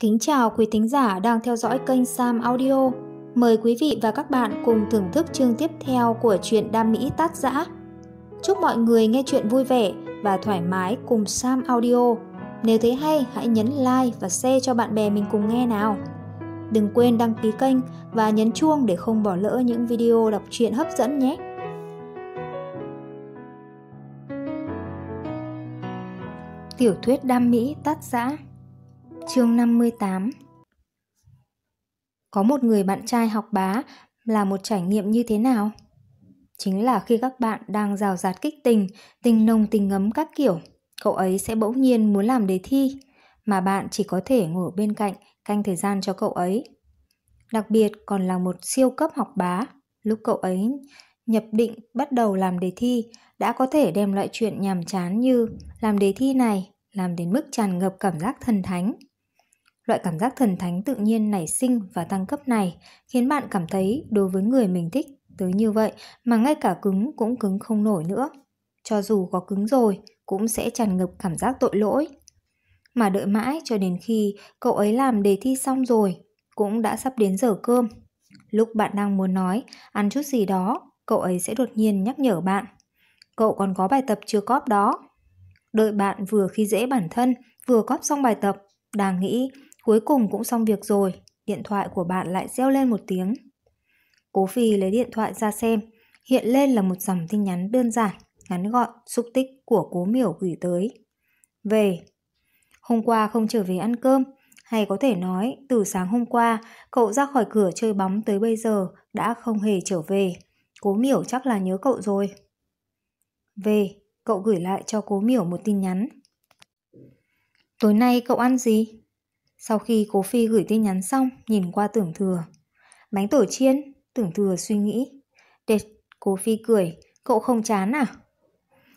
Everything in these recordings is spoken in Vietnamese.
Kính chào quý thính giả đang theo dõi kênh Sam Audio. Mời quý vị và các bạn cùng thưởng thức chương tiếp theo của truyện đam mỹ tát giã. Chúc mọi người nghe chuyện vui vẻ và thoải mái cùng Sam Audio. Nếu thấy hay, hãy nhấn like và share cho bạn bè mình cùng nghe nào. Đừng quên đăng ký kênh và nhấn chuông để không bỏ lỡ những video đọc truyện hấp dẫn nhé. Tiểu thuyết đam mỹ tát giã Chương 58 Có một người bạn trai học bá là một trải nghiệm như thế nào? Chính là khi các bạn đang rào rạt kích tình, tình nồng tình ngấm các kiểu, cậu ấy sẽ bỗng nhiên muốn làm đề thi, mà bạn chỉ có thể ngồi bên cạnh canh thời gian cho cậu ấy. Đặc biệt còn là một siêu cấp học bá, lúc cậu ấy nhập định bắt đầu làm đề thi đã có thể đem loại chuyện nhàm chán như làm đề thi này làm đến mức tràn ngập cảm giác thần thánh Loại cảm giác thần thánh tự nhiên nảy sinh và tăng cấp này khiến bạn cảm thấy đối với người mình thích tới như vậy mà ngay cả cứng cũng cứng không nổi nữa. Cho dù có cứng rồi cũng sẽ tràn ngập cảm giác tội lỗi. Mà đợi mãi cho đến khi cậu ấy làm đề thi xong rồi, cũng đã sắp đến giờ cơm. Lúc bạn đang muốn nói ăn chút gì đó, cậu ấy sẽ đột nhiên nhắc nhở bạn. Cậu còn có bài tập chưa cóp đó. Đợi bạn vừa khi dễ bản thân, vừa cóp xong bài tập, đang nghĩ Cuối cùng cũng xong việc rồi, điện thoại của bạn lại reo lên một tiếng. Cố Phi lấy điện thoại ra xem, hiện lên là một dòng tin nhắn đơn giản, ngắn gọn, xúc tích của Cố Miểu gửi tới. Về. Hôm qua không trở về ăn cơm, hay có thể nói từ sáng hôm qua cậu ra khỏi cửa chơi bóng tới bây giờ đã không hề trở về. Cố Miểu chắc là nhớ cậu rồi. Về, cậu gửi lại cho Cố Miểu một tin nhắn. Tối nay cậu ăn gì? Sau khi cố phi gửi tin nhắn xong, nhìn qua tưởng thừa. Bánh tổ chiên, tưởng thừa suy nghĩ. Đệt, cố phi cười, cậu không chán à?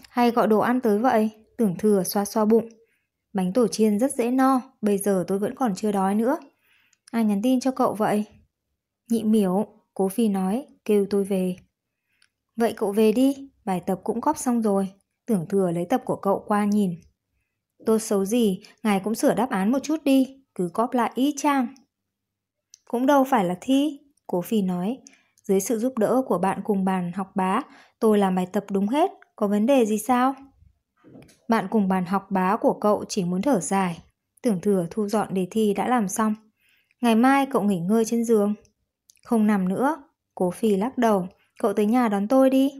Hay gọi đồ ăn tới vậy? Tưởng thừa xoa xoa bụng. Bánh tổ chiên rất dễ no, bây giờ tôi vẫn còn chưa đói nữa. Ai nhắn tin cho cậu vậy? Nhị miểu, cố phi nói, kêu tôi về. Vậy cậu về đi, bài tập cũng góp xong rồi. Tưởng thừa lấy tập của cậu qua nhìn. Tôi xấu gì, ngài cũng sửa đáp án một chút đi, cứ cóp lại y chang. Cũng đâu phải là thi, cố phi nói. Dưới sự giúp đỡ của bạn cùng bàn học bá, tôi làm bài tập đúng hết, có vấn đề gì sao? Bạn cùng bàn học bá của cậu chỉ muốn thở dài, tưởng thừa thu dọn đề thi đã làm xong. Ngày mai cậu nghỉ ngơi trên giường. Không nằm nữa, cố phi lắc đầu, cậu tới nhà đón tôi đi.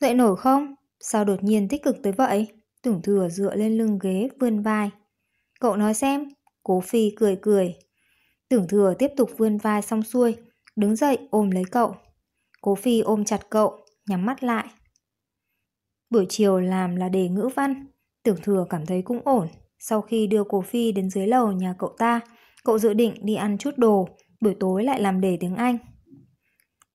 Dậy nổi không? Sao đột nhiên tích cực tới vậy? Tưởng thừa dựa lên lưng ghế vươn vai. Cậu nói xem, Cố Phi cười cười. Tưởng thừa tiếp tục vươn vai xong xuôi, đứng dậy ôm lấy cậu. Cố Phi ôm chặt cậu, nhắm mắt lại. Buổi chiều làm là đề ngữ văn, tưởng thừa cảm thấy cũng ổn. Sau khi đưa Cố Phi đến dưới lầu nhà cậu ta, cậu dự định đi ăn chút đồ, buổi tối lại làm đề tiếng Anh.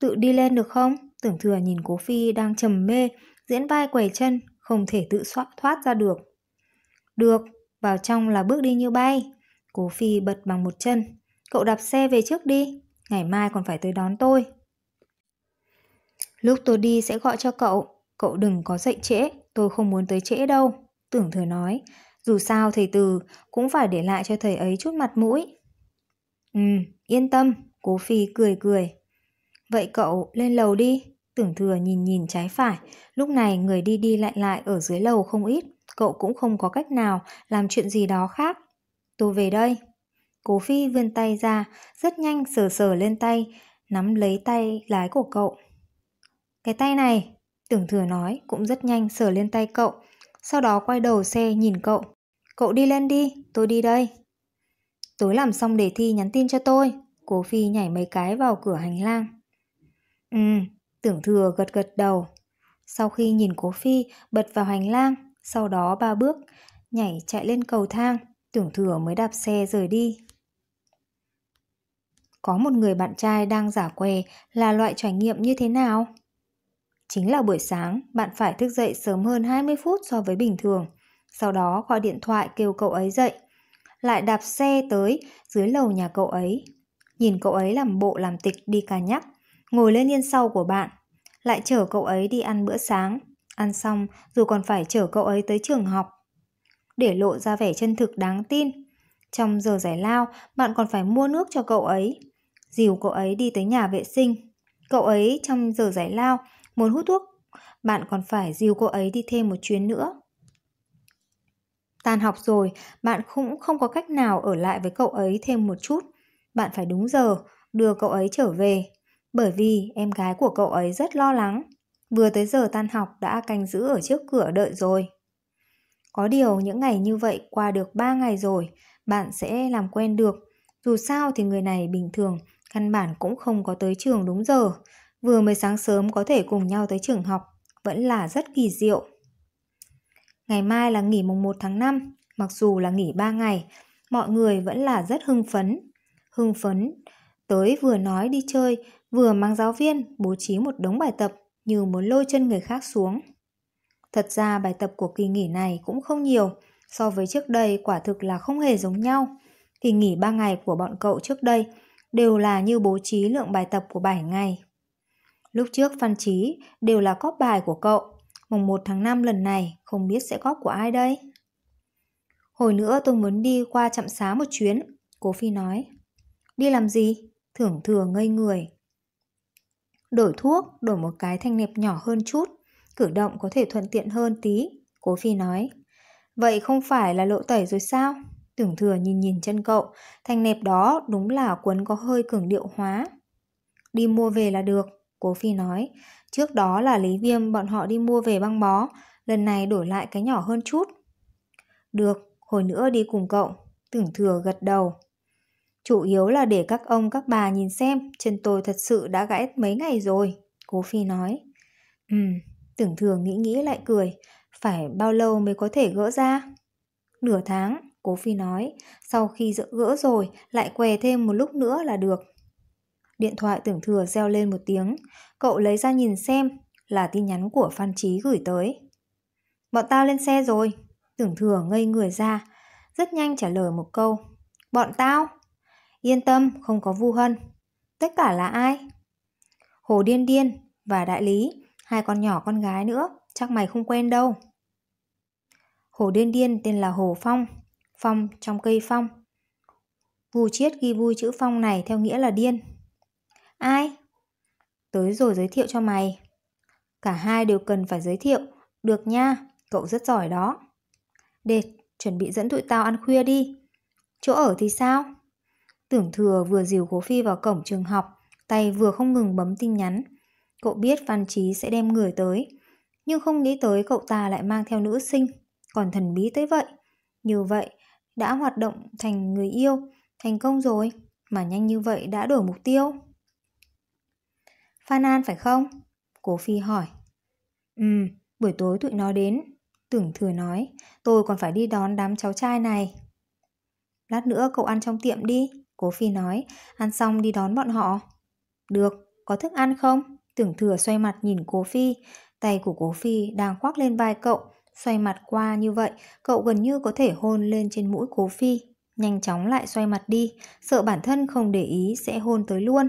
Tự đi lên được không? Tưởng thừa nhìn Cố Phi đang trầm mê, diễn vai quẩy chân, không thể tự soát thoát ra được. Được, vào trong là bước đi như bay, Cố Phi bật bằng một chân. Cậu đạp xe về trước đi, ngày mai còn phải tới đón tôi. Lúc tôi đi sẽ gọi cho cậu, cậu đừng có dậy trễ, tôi không muốn tới trễ đâu. Tưởng thừa nói, dù sao thầy từ cũng phải để lại cho thầy ấy chút mặt mũi. Ừ, yên tâm, cố phi cười cười. Vậy cậu lên lầu đi, tưởng thừa nhìn nhìn trái phải, lúc này người đi đi lại lại ở dưới lầu không ít, cậu cũng không có cách nào làm chuyện gì đó khác Tôi về đây. Cố Phi vươn tay ra, rất nhanh sờ sờ lên tay, nắm lấy tay lái của cậu. Cái tay này, tưởng thừa nói cũng rất nhanh sờ lên tay cậu, sau đó quay đầu xe nhìn cậu. Cậu đi lên đi, tôi đi đây. Tối làm xong đề thi nhắn tin cho tôi. Cố Phi nhảy mấy cái vào cửa hành lang. Ừ, tưởng thừa gật gật đầu. Sau khi nhìn Cố Phi bật vào hành lang, sau đó ba bước, nhảy chạy lên cầu thang. Tưởng thừa mới đạp xe rời đi Có một người bạn trai đang giả què là loại trải nghiệm như thế nào? Chính là buổi sáng bạn phải thức dậy sớm hơn 20 phút so với bình thường Sau đó gọi điện thoại kêu cậu ấy dậy Lại đạp xe tới dưới lầu nhà cậu ấy Nhìn cậu ấy làm bộ làm tịch đi cà nhắc Ngồi lên yên sau của bạn Lại chở cậu ấy đi ăn bữa sáng Ăn xong dù còn phải chở cậu ấy tới trường học để lộ ra vẻ chân thực đáng tin. Trong giờ giải lao, bạn còn phải mua nước cho cậu ấy. Dìu cậu ấy đi tới nhà vệ sinh. Cậu ấy trong giờ giải lao muốn hút thuốc, bạn còn phải dìu cậu ấy đi thêm một chuyến nữa. Tan học rồi, bạn cũng không có cách nào ở lại với cậu ấy thêm một chút. Bạn phải đúng giờ, đưa cậu ấy trở về. Bởi vì em gái của cậu ấy rất lo lắng. Vừa tới giờ tan học đã canh giữ ở trước cửa đợi rồi. Có điều những ngày như vậy qua được 3 ngày rồi, bạn sẽ làm quen được. Dù sao thì người này bình thường, căn bản cũng không có tới trường đúng giờ. Vừa mới sáng sớm có thể cùng nhau tới trường học, vẫn là rất kỳ diệu. Ngày mai là nghỉ mùng 1 tháng 5, mặc dù là nghỉ 3 ngày, mọi người vẫn là rất hưng phấn. Hưng phấn, tới vừa nói đi chơi, vừa mang giáo viên bố trí một đống bài tập như muốn lôi chân người khác xuống. Thật ra bài tập của kỳ nghỉ này cũng không nhiều, so với trước đây quả thực là không hề giống nhau. Kỳ nghỉ 3 ngày của bọn cậu trước đây đều là như bố trí lượng bài tập của 7 ngày. Lúc trước Phan Trí đều là cóp bài của cậu, mùng 1 tháng 5 lần này không biết sẽ góp của ai đây. Hồi nữa tôi muốn đi qua trạm xá một chuyến, cố Phi nói. Đi làm gì? Thưởng thừa ngây người. Đổi thuốc, đổi một cái thanh nẹp nhỏ hơn chút cử động có thể thuận tiện hơn tí, Cố Phi nói. Vậy không phải là lộ tẩy rồi sao? Tưởng thừa nhìn nhìn chân cậu, thành nẹp đó đúng là cuốn có hơi cường điệu hóa. Đi mua về là được, Cố Phi nói. Trước đó là Lý Viêm bọn họ đi mua về băng bó, lần này đổi lại cái nhỏ hơn chút. Được, hồi nữa đi cùng cậu. Tưởng thừa gật đầu. Chủ yếu là để các ông các bà nhìn xem chân tôi thật sự đã gãy mấy ngày rồi, Cố Phi nói. Ừm, Tưởng thường nghĩ nghĩ lại cười, phải bao lâu mới có thể gỡ ra? Nửa tháng, cố phi nói, sau khi gỡ rồi lại què thêm một lúc nữa là được. Điện thoại tưởng thừa reo lên một tiếng, cậu lấy ra nhìn xem là tin nhắn của Phan Trí gửi tới. Bọn tao lên xe rồi, tưởng thừa ngây người ra, rất nhanh trả lời một câu. Bọn tao? Yên tâm, không có vu hân. Tất cả là ai? Hồ Điên Điên và đại lý Hai con nhỏ con gái nữa, chắc mày không quen đâu. Hồ Điên Điên tên là Hồ Phong, Phong trong cây Phong. Vu Chiết ghi vui chữ Phong này theo nghĩa là điên. Ai? Tới rồi giới thiệu cho mày. Cả hai đều cần phải giới thiệu. Được nha, cậu rất giỏi đó. để chuẩn bị dẫn tụi tao ăn khuya đi. Chỗ ở thì sao? Tưởng thừa vừa dìu cố phi vào cổng trường học, tay vừa không ngừng bấm tin nhắn, Cậu biết Văn Trí sẽ đem người tới, nhưng không nghĩ tới cậu ta lại mang theo nữ sinh, còn thần bí tới vậy. Như vậy, đã hoạt động thành người yêu, thành công rồi, mà nhanh như vậy đã đổi mục tiêu. Phan An phải không? Cố Phi hỏi. Ừ, buổi tối tụi nó đến. Tưởng thừa nói, tôi còn phải đi đón đám cháu trai này. Lát nữa cậu ăn trong tiệm đi, Cố Phi nói, ăn xong đi đón bọn họ. Được, có thức ăn không? Tưởng thừa xoay mặt nhìn cố phi, tay của cố phi đang khoác lên vai cậu, xoay mặt qua như vậy, cậu gần như có thể hôn lên trên mũi cố phi. Nhanh chóng lại xoay mặt đi, sợ bản thân không để ý sẽ hôn tới luôn.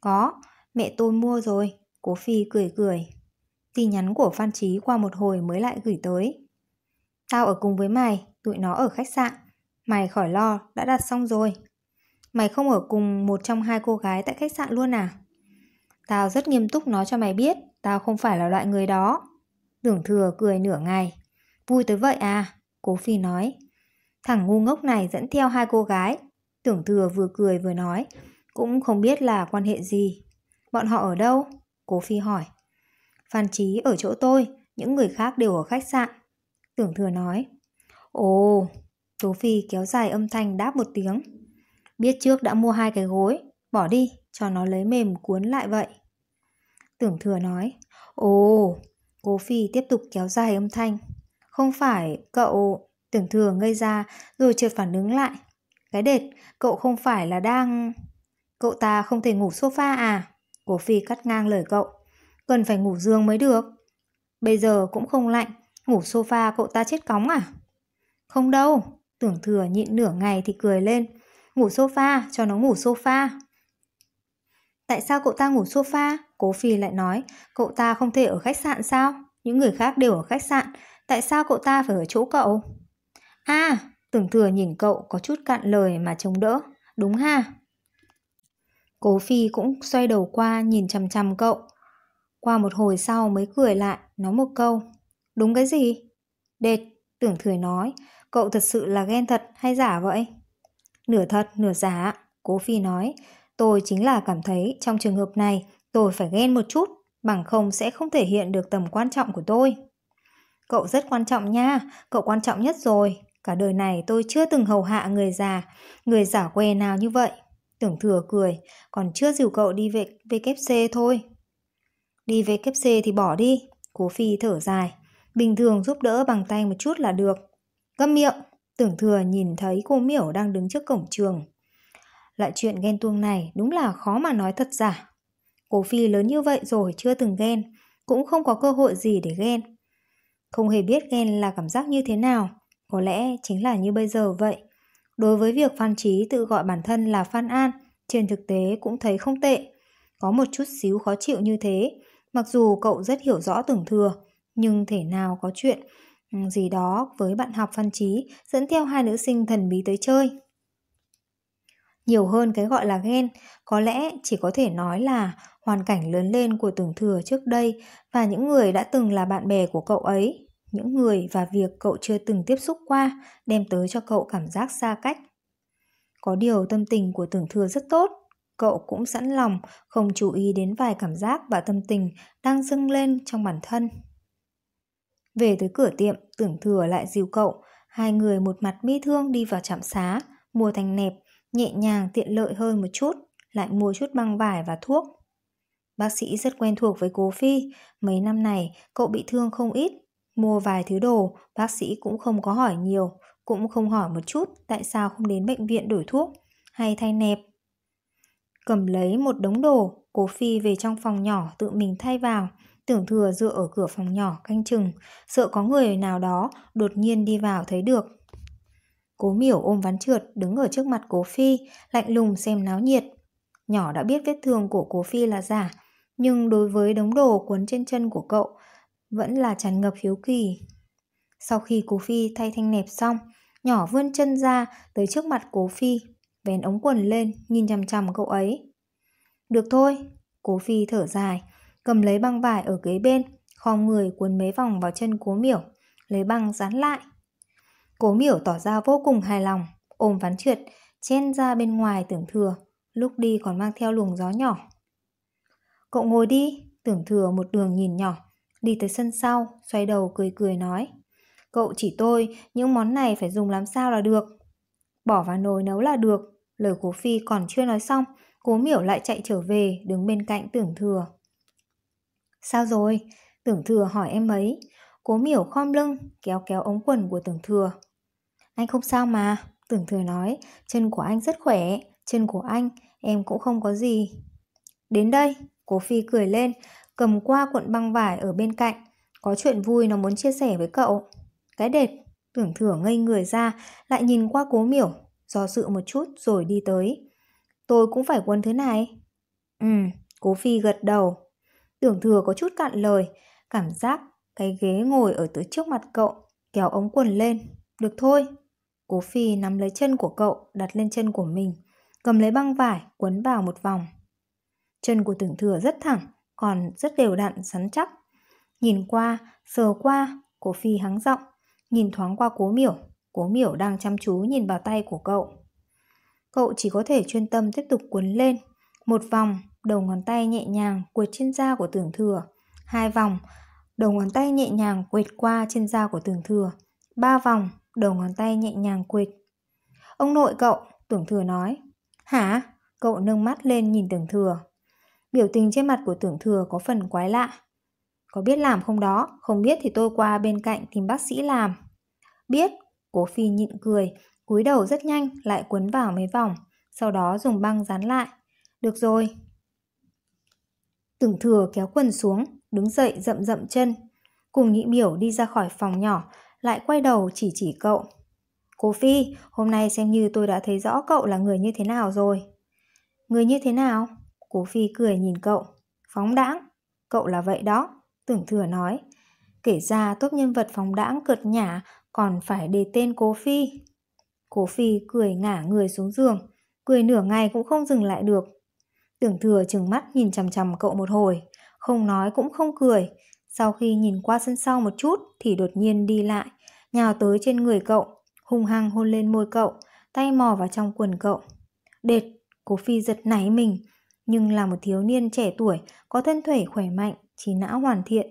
Có, mẹ tôi mua rồi, cố phi cười cười. Tin nhắn của Phan Trí qua một hồi mới lại gửi tới. Tao ở cùng với mày, tụi nó ở khách sạn. Mày khỏi lo, đã đặt xong rồi. Mày không ở cùng một trong hai cô gái tại khách sạn luôn à? Tao rất nghiêm túc nói cho mày biết, tao không phải là loại người đó. Tưởng thừa cười nửa ngày. Vui tới vậy à? Cố Phi nói. Thằng ngu ngốc này dẫn theo hai cô gái. Tưởng thừa vừa cười vừa nói. Cũng không biết là quan hệ gì. Bọn họ ở đâu? Cố Phi hỏi. Phan Chí ở chỗ tôi, những người khác đều ở khách sạn. Tưởng thừa nói. Ồ, Cố Phi kéo dài âm thanh đáp một tiếng. Biết trước đã mua hai cái gối, bỏ đi, cho nó lấy mềm cuốn lại vậy. Tưởng thừa nói, ồ, cố phi tiếp tục kéo dài âm thanh. Không phải cậu, tưởng thừa ngây ra rồi chợt phản ứng lại. Cái đệt, cậu không phải là đang... Cậu ta không thể ngủ sofa à? Cố phi cắt ngang lời cậu. Cần phải ngủ giường mới được. Bây giờ cũng không lạnh, ngủ sofa cậu ta chết cóng à? Không đâu, tưởng thừa nhịn nửa ngày thì cười lên. Ngủ sofa, cho nó ngủ sofa. Tại sao cậu ta ngủ sofa? Cố Phi lại nói, cậu ta không thể ở khách sạn sao? Những người khác đều ở khách sạn, tại sao cậu ta phải ở chỗ cậu? À, tưởng thừa nhìn cậu có chút cạn lời mà chống đỡ, đúng ha? Cố Phi cũng xoay đầu qua nhìn chằm chằm cậu. Qua một hồi sau mới cười lại, nói một câu. Đúng cái gì? Đệt, tưởng thừa nói, cậu thật sự là ghen thật hay giả vậy? Nửa thật, nửa giả, Cố Phi nói, Tôi chính là cảm thấy trong trường hợp này tôi phải ghen một chút, bằng không sẽ không thể hiện được tầm quan trọng của tôi. Cậu rất quan trọng nha, cậu quan trọng nhất rồi. Cả đời này tôi chưa từng hầu hạ người già, người giả quê nào như vậy. Tưởng thừa cười, còn chưa dìu cậu đi về VKC thôi. Đi về VKC thì bỏ đi, cố phi thở dài. Bình thường giúp đỡ bằng tay một chút là được. câm miệng, tưởng thừa nhìn thấy cô miểu đang đứng trước cổng trường, Loại chuyện ghen tuông này đúng là khó mà nói thật giả. Cố Phi lớn như vậy rồi chưa từng ghen, cũng không có cơ hội gì để ghen. Không hề biết ghen là cảm giác như thế nào, có lẽ chính là như bây giờ vậy. Đối với việc Phan Trí tự gọi bản thân là Phan An, trên thực tế cũng thấy không tệ. Có một chút xíu khó chịu như thế, mặc dù cậu rất hiểu rõ tưởng thừa, nhưng thể nào có chuyện ừ, gì đó với bạn học Phan Trí dẫn theo hai nữ sinh thần bí tới chơi nhiều hơn cái gọi là ghen có lẽ chỉ có thể nói là hoàn cảnh lớn lên của tưởng thừa trước đây và những người đã từng là bạn bè của cậu ấy những người và việc cậu chưa từng tiếp xúc qua đem tới cho cậu cảm giác xa cách có điều tâm tình của tưởng thừa rất tốt cậu cũng sẵn lòng không chú ý đến vài cảm giác và tâm tình đang dâng lên trong bản thân về tới cửa tiệm tưởng thừa lại dìu cậu hai người một mặt bi thương đi vào trạm xá mua thành nẹp nhẹ nhàng tiện lợi hơn một chút, lại mua chút băng vải và thuốc. Bác sĩ rất quen thuộc với cố Phi, mấy năm này cậu bị thương không ít. Mua vài thứ đồ, bác sĩ cũng không có hỏi nhiều, cũng không hỏi một chút tại sao không đến bệnh viện đổi thuốc hay thay nẹp. Cầm lấy một đống đồ, cố Phi về trong phòng nhỏ tự mình thay vào, tưởng thừa dựa ở cửa phòng nhỏ canh chừng, sợ có người nào đó đột nhiên đi vào thấy được. Cố miểu ôm ván trượt đứng ở trước mặt cố phi, lạnh lùng xem náo nhiệt. Nhỏ đã biết vết thương của cố phi là giả, nhưng đối với đống đồ cuốn trên chân của cậu, vẫn là tràn ngập hiếu kỳ. Sau khi cố phi thay thanh nẹp xong, nhỏ vươn chân ra tới trước mặt cố phi, vén ống quần lên nhìn chằm chằm cậu ấy. Được thôi, cố phi thở dài, cầm lấy băng vải ở ghế bên, khom người cuốn mấy vòng vào chân cố miểu, lấy băng dán lại. Cố miểu tỏ ra vô cùng hài lòng, ôm ván trượt, chen ra bên ngoài tưởng thừa, lúc đi còn mang theo luồng gió nhỏ. Cậu ngồi đi, tưởng thừa một đường nhìn nhỏ, đi tới sân sau, xoay đầu cười cười nói. Cậu chỉ tôi, những món này phải dùng làm sao là được. Bỏ vào nồi nấu là được, lời cố phi còn chưa nói xong, cố miểu lại chạy trở về, đứng bên cạnh tưởng thừa. Sao rồi? Tưởng thừa hỏi em ấy. Cố miểu khom lưng, kéo kéo ống quần của tưởng thừa. Anh không sao mà, tưởng thừa nói, chân của anh rất khỏe, chân của anh, em cũng không có gì. Đến đây, cố phi cười lên, cầm qua cuộn băng vải ở bên cạnh, có chuyện vui nó muốn chia sẻ với cậu. Cái đệt, tưởng thừa ngây người ra, lại nhìn qua cố miểu, do dự một chút rồi đi tới. Tôi cũng phải quấn thứ này. Ừ, cố phi gật đầu. Tưởng thừa có chút cạn lời, cảm giác cái ghế ngồi ở tới trước mặt cậu, kéo ống quần lên. Được thôi, Cố Phi nắm lấy chân của cậu, đặt lên chân của mình, cầm lấy băng vải, quấn vào một vòng. Chân của tưởng thừa rất thẳng, còn rất đều đặn, sắn chắc. Nhìn qua, sờ qua, Cố Phi hắng giọng, nhìn thoáng qua Cố Miểu. Cố Miểu đang chăm chú nhìn vào tay của cậu. Cậu chỉ có thể chuyên tâm tiếp tục quấn lên. Một vòng, đầu ngón tay nhẹ nhàng quệt trên da của tưởng thừa. Hai vòng, đầu ngón tay nhẹ nhàng quệt qua trên da của tưởng thừa. Ba vòng, đầu ngón tay nhẹ nhàng quệt. Ông nội cậu, tưởng thừa nói. Hả? Cậu nâng mắt lên nhìn tưởng thừa. Biểu tình trên mặt của tưởng thừa có phần quái lạ. Có biết làm không đó, không biết thì tôi qua bên cạnh tìm bác sĩ làm. Biết, cố phi nhịn cười, cúi đầu rất nhanh lại quấn vào mấy vòng, sau đó dùng băng dán lại. Được rồi. Tưởng thừa kéo quần xuống, đứng dậy rậm rậm chân. Cùng nhị biểu đi ra khỏi phòng nhỏ, lại quay đầu chỉ chỉ cậu. Cô Phi, hôm nay xem như tôi đã thấy rõ cậu là người như thế nào rồi. Người như thế nào? cô Phi cười nhìn cậu. Phóng đãng, cậu là vậy đó, tưởng thừa nói. Kể ra tốt nhân vật phóng đãng cợt nhả còn phải đề tên cô Phi. cô Phi cười ngả người xuống giường, cười nửa ngày cũng không dừng lại được. Tưởng thừa chừng mắt nhìn chằm chằm cậu một hồi, không nói cũng không cười, sau khi nhìn qua sân sau một chút thì đột nhiên đi lại, nhào tới trên người cậu, hung hăng hôn lên môi cậu, tay mò vào trong quần cậu. Đệt, cố phi giật nảy mình, nhưng là một thiếu niên trẻ tuổi, có thân thể khỏe mạnh, trí não hoàn thiện.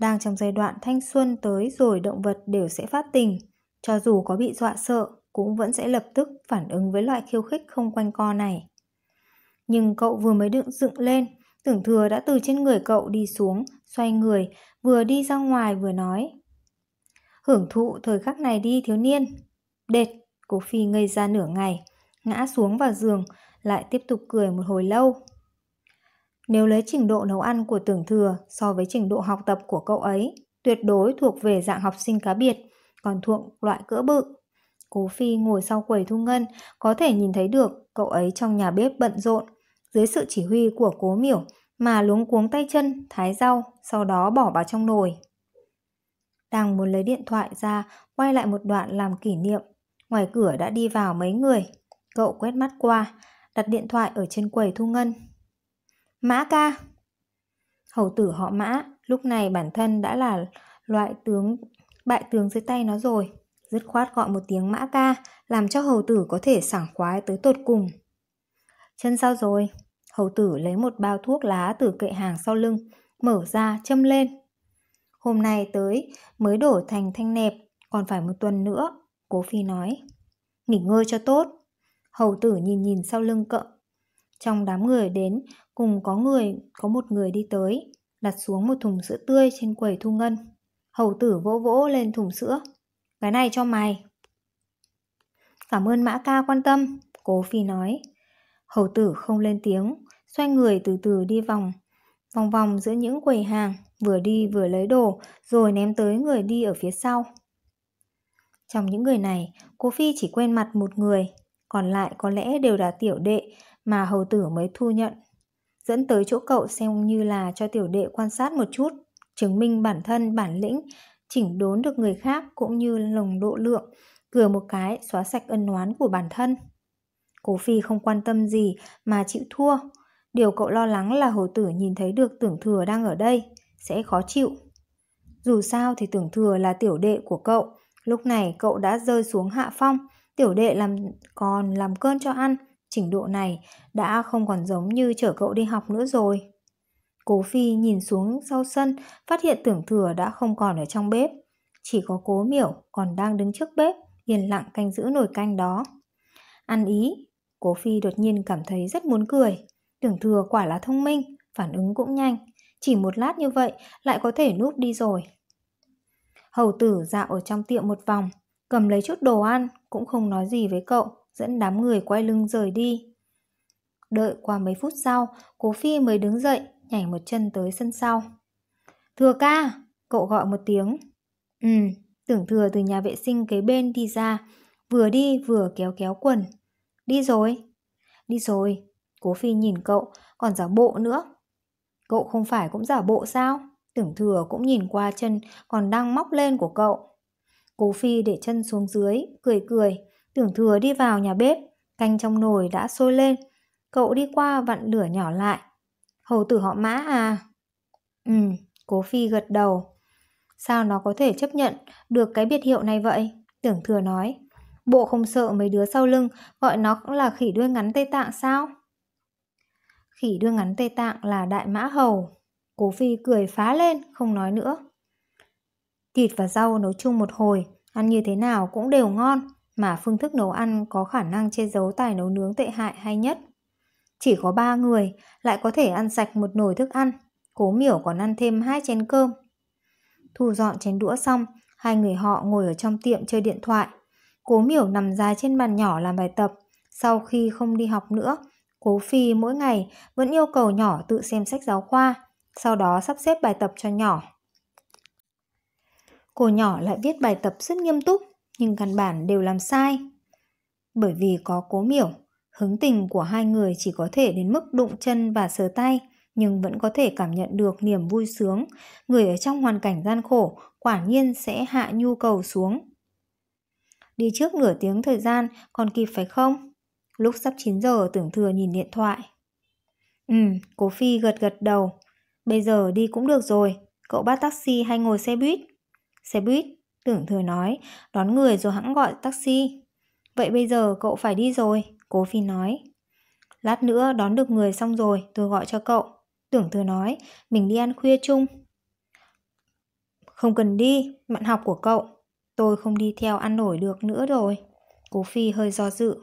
Đang trong giai đoạn thanh xuân tới rồi động vật đều sẽ phát tình, cho dù có bị dọa sợ cũng vẫn sẽ lập tức phản ứng với loại khiêu khích không quanh co này. Nhưng cậu vừa mới đựng dựng lên Tưởng thừa đã từ trên người cậu đi xuống, xoay người, vừa đi ra ngoài vừa nói. Hưởng thụ thời khắc này đi thiếu niên. Đệt, cô Phi ngây ra nửa ngày, ngã xuống vào giường, lại tiếp tục cười một hồi lâu. Nếu lấy trình độ nấu ăn của tưởng thừa so với trình độ học tập của cậu ấy, tuyệt đối thuộc về dạng học sinh cá biệt, còn thuộc loại cỡ bự. Cố Phi ngồi sau quầy thu ngân, có thể nhìn thấy được cậu ấy trong nhà bếp bận rộn, dưới sự chỉ huy của cố miểu mà luống cuống tay chân, thái rau, sau đó bỏ vào trong nồi. Đang muốn lấy điện thoại ra, quay lại một đoạn làm kỷ niệm. Ngoài cửa đã đi vào mấy người. Cậu quét mắt qua, đặt điện thoại ở trên quầy thu ngân. Mã ca! Hầu tử họ mã, lúc này bản thân đã là loại tướng bại tướng dưới tay nó rồi. Dứt khoát gọi một tiếng mã ca, làm cho hầu tử có thể sảng khoái tới tột cùng. Chân sao rồi? Hầu tử lấy một bao thuốc lá từ kệ hàng sau lưng, mở ra châm lên. Hôm nay tới mới đổi thành thanh nẹp, còn phải một tuần nữa, cố phi nói. Nghỉ ngơi cho tốt. Hầu tử nhìn nhìn sau lưng cậu. Trong đám người đến, cùng có người có một người đi tới, đặt xuống một thùng sữa tươi trên quầy thu ngân. Hầu tử vỗ vỗ lên thùng sữa. Cái này cho mày. Cảm ơn Mã Ca quan tâm, cố phi nói. Hầu tử không lên tiếng, xoay người từ từ đi vòng. Vòng vòng giữa những quầy hàng, vừa đi vừa lấy đồ, rồi ném tới người đi ở phía sau. Trong những người này, cô Phi chỉ quen mặt một người, còn lại có lẽ đều là tiểu đệ mà hầu tử mới thu nhận. Dẫn tới chỗ cậu xem như là cho tiểu đệ quan sát một chút, chứng minh bản thân bản lĩnh, chỉnh đốn được người khác cũng như lồng độ lượng, cửa một cái xóa sạch ân oán của bản thân. Cố Phi không quan tâm gì mà chịu thua. Điều cậu lo lắng là hồ tử nhìn thấy được tưởng thừa đang ở đây, sẽ khó chịu. Dù sao thì tưởng thừa là tiểu đệ của cậu, lúc này cậu đã rơi xuống hạ phong, tiểu đệ làm còn làm cơn cho ăn, trình độ này đã không còn giống như chở cậu đi học nữa rồi. Cố Phi nhìn xuống sau sân, phát hiện tưởng thừa đã không còn ở trong bếp. Chỉ có cố miểu còn đang đứng trước bếp, yên lặng canh giữ nồi canh đó. Ăn ý, Cố Phi đột nhiên cảm thấy rất muốn cười. Tưởng thừa quả là thông minh, phản ứng cũng nhanh. Chỉ một lát như vậy lại có thể núp đi rồi. Hầu tử dạo ở trong tiệm một vòng, cầm lấy chút đồ ăn, cũng không nói gì với cậu, dẫn đám người quay lưng rời đi. Đợi qua mấy phút sau, Cố Phi mới đứng dậy, nhảy một chân tới sân sau. Thừa ca, cậu gọi một tiếng. Ừ, tưởng thừa từ nhà vệ sinh kế bên đi ra, vừa đi vừa kéo kéo quần, Đi rồi. Đi rồi. Cố Phi nhìn cậu, còn giả bộ nữa. Cậu không phải cũng giả bộ sao? Tưởng thừa cũng nhìn qua chân còn đang móc lên của cậu. Cố Phi để chân xuống dưới, cười cười. Tưởng thừa đi vào nhà bếp, canh trong nồi đã sôi lên. Cậu đi qua vặn lửa nhỏ lại. Hầu tử họ mã à? Ừ, Cố Phi gật đầu. Sao nó có thể chấp nhận được cái biệt hiệu này vậy? Tưởng thừa nói. Bộ không sợ mấy đứa sau lưng, gọi nó cũng là khỉ đuôi ngắn Tây Tạng sao? Khỉ đuôi ngắn Tây Tạng là đại mã hầu. Cố Phi cười phá lên, không nói nữa. Thịt và rau nấu chung một hồi, ăn như thế nào cũng đều ngon, mà phương thức nấu ăn có khả năng che giấu tài nấu nướng tệ hại hay nhất. Chỉ có ba người, lại có thể ăn sạch một nồi thức ăn. Cố miểu còn ăn thêm hai chén cơm. Thu dọn chén đũa xong, hai người họ ngồi ở trong tiệm chơi điện thoại. Cố miểu nằm dài trên bàn nhỏ làm bài tập. Sau khi không đi học nữa, cố phi mỗi ngày vẫn yêu cầu nhỏ tự xem sách giáo khoa, sau đó sắp xếp bài tập cho nhỏ. Cô nhỏ lại viết bài tập rất nghiêm túc, nhưng căn bản đều làm sai. Bởi vì có cố miểu, hứng tình của hai người chỉ có thể đến mức đụng chân và sờ tay, nhưng vẫn có thể cảm nhận được niềm vui sướng. Người ở trong hoàn cảnh gian khổ quả nhiên sẽ hạ nhu cầu xuống đi trước nửa tiếng thời gian còn kịp phải không? Lúc sắp 9 giờ tưởng thừa nhìn điện thoại. Ừ, cố phi gật gật đầu. Bây giờ đi cũng được rồi, cậu bắt taxi hay ngồi xe buýt? Xe buýt, tưởng thừa nói, đón người rồi hãng gọi taxi. Vậy bây giờ cậu phải đi rồi, cố phi nói. Lát nữa đón được người xong rồi tôi gọi cho cậu. Tưởng thừa nói, mình đi ăn khuya chung. Không cần đi, bạn học của cậu, Tôi không đi theo ăn nổi được nữa rồi. Cố Phi hơi do dự.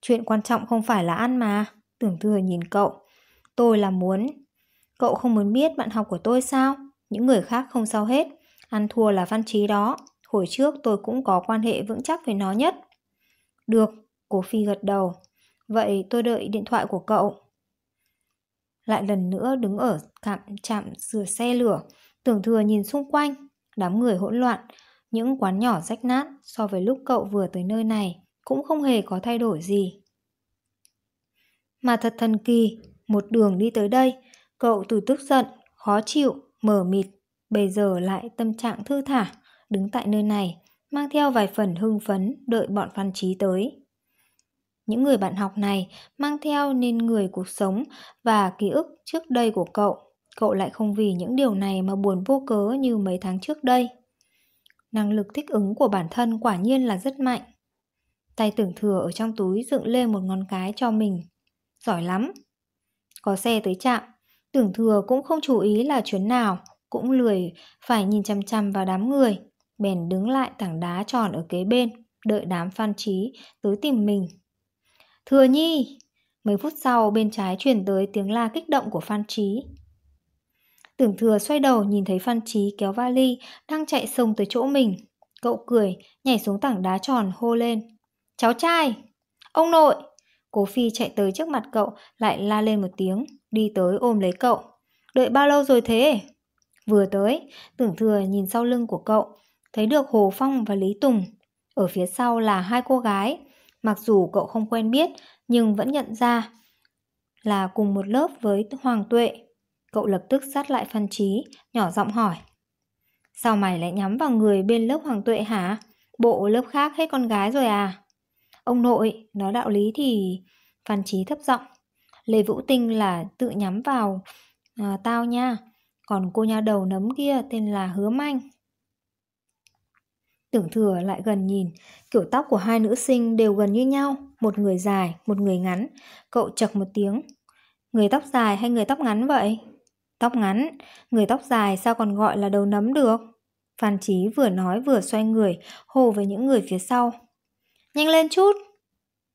Chuyện quan trọng không phải là ăn mà. Tưởng thừa nhìn cậu. Tôi là muốn. Cậu không muốn biết bạn học của tôi sao? Những người khác không sao hết. Ăn thua là văn trí đó. Hồi trước tôi cũng có quan hệ vững chắc với nó nhất. Được, Cố Phi gật đầu. Vậy tôi đợi điện thoại của cậu. Lại lần nữa đứng ở cạm trạm rửa xe lửa. Tưởng thừa nhìn xung quanh. Đám người hỗn loạn. Những quán nhỏ rách nát so với lúc cậu vừa tới nơi này cũng không hề có thay đổi gì. Mà thật thần kỳ, một đường đi tới đây, cậu từ tức giận, khó chịu, mờ mịt, bây giờ lại tâm trạng thư thả, đứng tại nơi này, mang theo vài phần hưng phấn đợi bọn Phan Trí tới. Những người bạn học này mang theo nên người cuộc sống và ký ức trước đây của cậu. Cậu lại không vì những điều này mà buồn vô cớ như mấy tháng trước đây. Năng lực thích ứng của bản thân quả nhiên là rất mạnh. Tay tưởng thừa ở trong túi dựng lên một ngón cái cho mình. Giỏi lắm. Có xe tới trạm, tưởng thừa cũng không chú ý là chuyến nào, cũng lười phải nhìn chăm chăm vào đám người. Bèn đứng lại tảng đá tròn ở kế bên, đợi đám phan trí tới tìm mình. Thừa nhi! Mấy phút sau bên trái chuyển tới tiếng la kích động của Phan Trí. Tưởng thừa xoay đầu nhìn thấy Phan Trí kéo vali đang chạy sông tới chỗ mình. Cậu cười, nhảy xuống tảng đá tròn hô lên. Cháu trai! Ông nội! Cố Phi chạy tới trước mặt cậu lại la lên một tiếng, đi tới ôm lấy cậu. Đợi bao lâu rồi thế? Vừa tới, tưởng thừa nhìn sau lưng của cậu, thấy được Hồ Phong và Lý Tùng. Ở phía sau là hai cô gái. Mặc dù cậu không quen biết, nhưng vẫn nhận ra là cùng một lớp với Hoàng Tuệ Cậu lập tức sát lại Phan Trí, nhỏ giọng hỏi. Sao mày lại nhắm vào người bên lớp Hoàng Tuệ hả? Bộ lớp khác hết con gái rồi à? Ông nội, nói đạo lý thì... Phan Trí thấp giọng Lê Vũ Tinh là tự nhắm vào à, tao nha. Còn cô nha đầu nấm kia tên là Hứa Manh. Tưởng thừa lại gần nhìn, kiểu tóc của hai nữ sinh đều gần như nhau, một người dài, một người ngắn. Cậu chật một tiếng. Người tóc dài hay người tóc ngắn vậy? Tóc ngắn, người tóc dài sao còn gọi là đầu nấm được? Phan Chí vừa nói vừa xoay người, hồ với những người phía sau. Nhanh lên chút!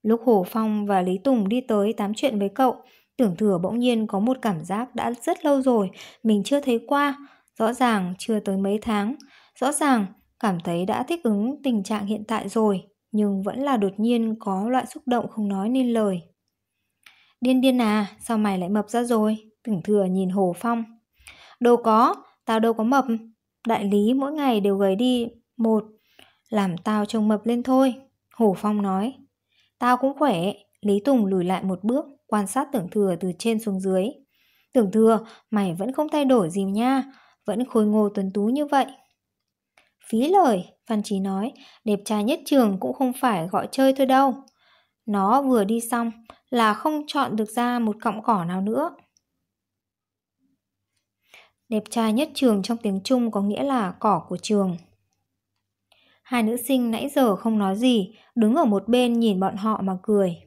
Lúc Hồ Phong và Lý Tùng đi tới tám chuyện với cậu, tưởng thừa bỗng nhiên có một cảm giác đã rất lâu rồi, mình chưa thấy qua, rõ ràng chưa tới mấy tháng, rõ ràng cảm thấy đã thích ứng tình trạng hiện tại rồi, nhưng vẫn là đột nhiên có loại xúc động không nói nên lời. Điên điên à, sao mày lại mập ra rồi? Tưởng thừa nhìn Hồ Phong. Đâu có, tao đâu có mập. Đại lý mỗi ngày đều gầy đi một. Làm tao trông mập lên thôi. Hồ Phong nói. Tao cũng khỏe. Lý Tùng lùi lại một bước, quan sát tưởng thừa từ trên xuống dưới. Tưởng thừa, mày vẫn không thay đổi gì nha. Vẫn khôi ngô tuấn tú như vậy. Phí lời, Phan Trí nói, đẹp trai nhất trường cũng không phải gọi chơi thôi đâu. Nó vừa đi xong là không chọn được ra một cọng cỏ nào nữa. Đẹp trai nhất trường trong tiếng Trung có nghĩa là cỏ của trường. Hai nữ sinh nãy giờ không nói gì, đứng ở một bên nhìn bọn họ mà cười.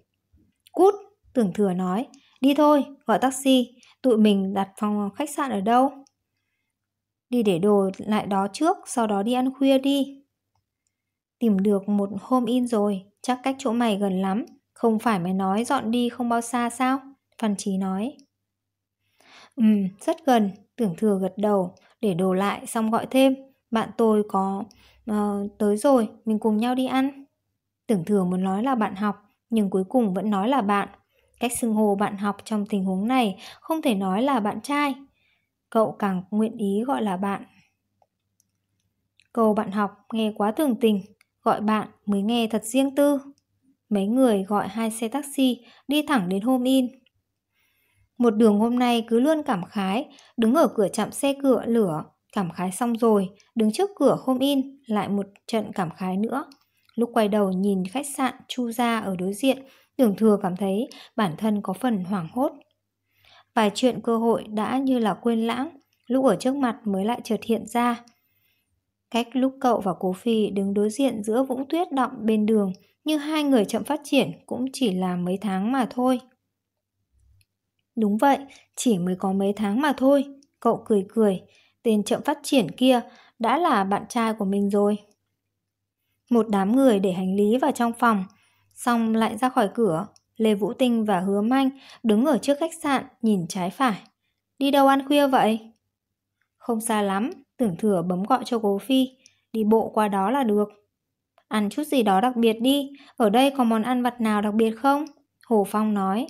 Cút, tưởng thừa nói, đi thôi, gọi taxi, tụi mình đặt phòng khách sạn ở đâu? Đi để đồ lại đó trước, sau đó đi ăn khuya đi. Tìm được một hôm in rồi, chắc cách chỗ mày gần lắm, không phải mày nói dọn đi không bao xa sao? Phan Trí nói. Ừm, rất gần, Tưởng thừa gật đầu, để đồ lại xong gọi thêm. Bạn tôi có... Uh, tới rồi, mình cùng nhau đi ăn. Tưởng thừa muốn nói là bạn học, nhưng cuối cùng vẫn nói là bạn. Cách xưng hô bạn học trong tình huống này không thể nói là bạn trai. Cậu càng nguyện ý gọi là bạn. Câu bạn học nghe quá thường tình, gọi bạn mới nghe thật riêng tư. Mấy người gọi hai xe taxi đi thẳng đến home in. Một đường hôm nay cứ luôn cảm khái, đứng ở cửa chạm xe cửa lửa, cảm khái xong rồi, đứng trước cửa hôm in, lại một trận cảm khái nữa. Lúc quay đầu nhìn khách sạn Chu Gia ở đối diện, tưởng thừa cảm thấy bản thân có phần hoảng hốt. Vài chuyện cơ hội đã như là quên lãng, lúc ở trước mặt mới lại chợt hiện ra. Cách lúc cậu và cố phi đứng đối diện giữa vũng tuyết đọng bên đường, như hai người chậm phát triển cũng chỉ là mấy tháng mà thôi. Đúng vậy, chỉ mới có mấy tháng mà thôi. Cậu cười cười, tên chậm phát triển kia đã là bạn trai của mình rồi. Một đám người để hành lý vào trong phòng, xong lại ra khỏi cửa. Lê Vũ Tinh và Hứa Manh đứng ở trước khách sạn nhìn trái phải. Đi đâu ăn khuya vậy? Không xa lắm, tưởng thừa bấm gọi cho cố phi. Đi bộ qua đó là được. Ăn chút gì đó đặc biệt đi, ở đây có món ăn vặt nào đặc biệt không? Hồ Phong nói.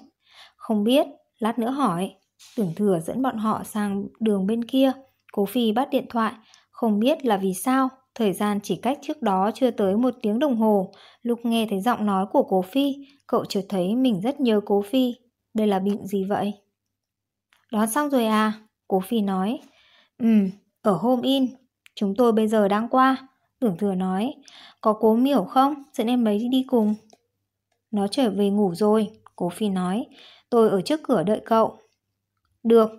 Không biết, Lát nữa hỏi, tưởng thừa dẫn bọn họ sang đường bên kia, cố phi bắt điện thoại, không biết là vì sao, thời gian chỉ cách trước đó chưa tới một tiếng đồng hồ, lúc nghe thấy giọng nói của cố phi, cậu chợt thấy mình rất nhớ cố phi, đây là bệnh gì vậy? Đón xong rồi à, cố phi nói, ừm, ở home in, chúng tôi bây giờ đang qua, tưởng thừa nói, có cố miểu không, dẫn em ấy đi cùng. Nó trở về ngủ rồi, cố phi nói, Tôi ở trước cửa đợi cậu. Được.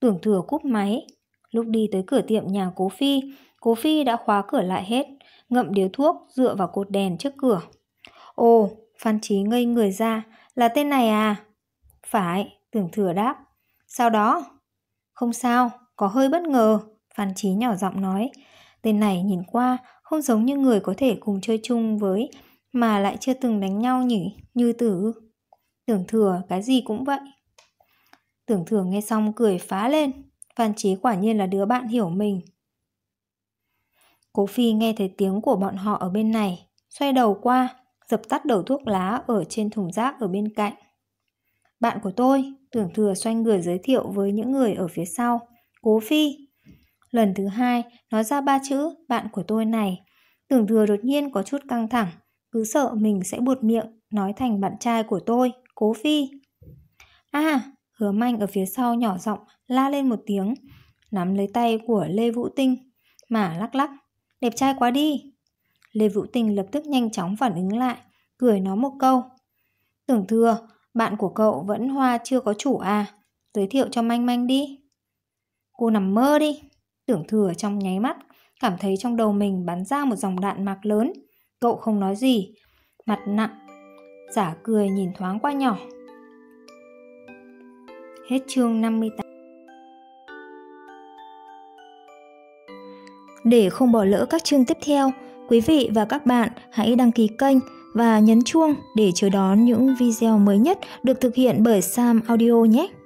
Tưởng thừa cúp máy. Lúc đi tới cửa tiệm nhà cố Phi, cố Phi đã khóa cửa lại hết, ngậm điếu thuốc dựa vào cột đèn trước cửa. Ồ, Phan Trí ngây người ra, là tên này à? Phải, tưởng thừa đáp. Sao đó? Không sao, có hơi bất ngờ, Phan Trí nhỏ giọng nói. Tên này nhìn qua không giống như người có thể cùng chơi chung với mà lại chưa từng đánh nhau nhỉ, như tử. Tưởng thừa cái gì cũng vậy. Tưởng thừa nghe xong cười phá lên. Phan Chí quả nhiên là đứa bạn hiểu mình. Cố Phi nghe thấy tiếng của bọn họ ở bên này, xoay đầu qua, dập tắt đầu thuốc lá ở trên thùng rác ở bên cạnh. Bạn của tôi, tưởng thừa xoay người giới thiệu với những người ở phía sau. Cố Phi. Lần thứ hai, nói ra ba chữ bạn của tôi này. Tưởng thừa đột nhiên có chút căng thẳng, cứ sợ mình sẽ buột miệng nói thành bạn trai của tôi. Cố Phi À, hứa manh ở phía sau nhỏ giọng la lên một tiếng Nắm lấy tay của Lê Vũ Tinh Mà lắc lắc Đẹp trai quá đi Lê Vũ Tinh lập tức nhanh chóng phản ứng lại Cười nói một câu Tưởng Thừa, bạn của cậu vẫn hoa chưa có chủ à Giới thiệu cho manh manh đi Cô nằm mơ đi Tưởng thừa trong nháy mắt Cảm thấy trong đầu mình bắn ra một dòng đạn mạc lớn Cậu không nói gì Mặt nặng giả cười nhìn thoáng qua nhỏ Hết chương 58 Để không bỏ lỡ các chương tiếp theo, quý vị và các bạn hãy đăng ký kênh và nhấn chuông để chờ đón những video mới nhất được thực hiện bởi Sam Audio nhé.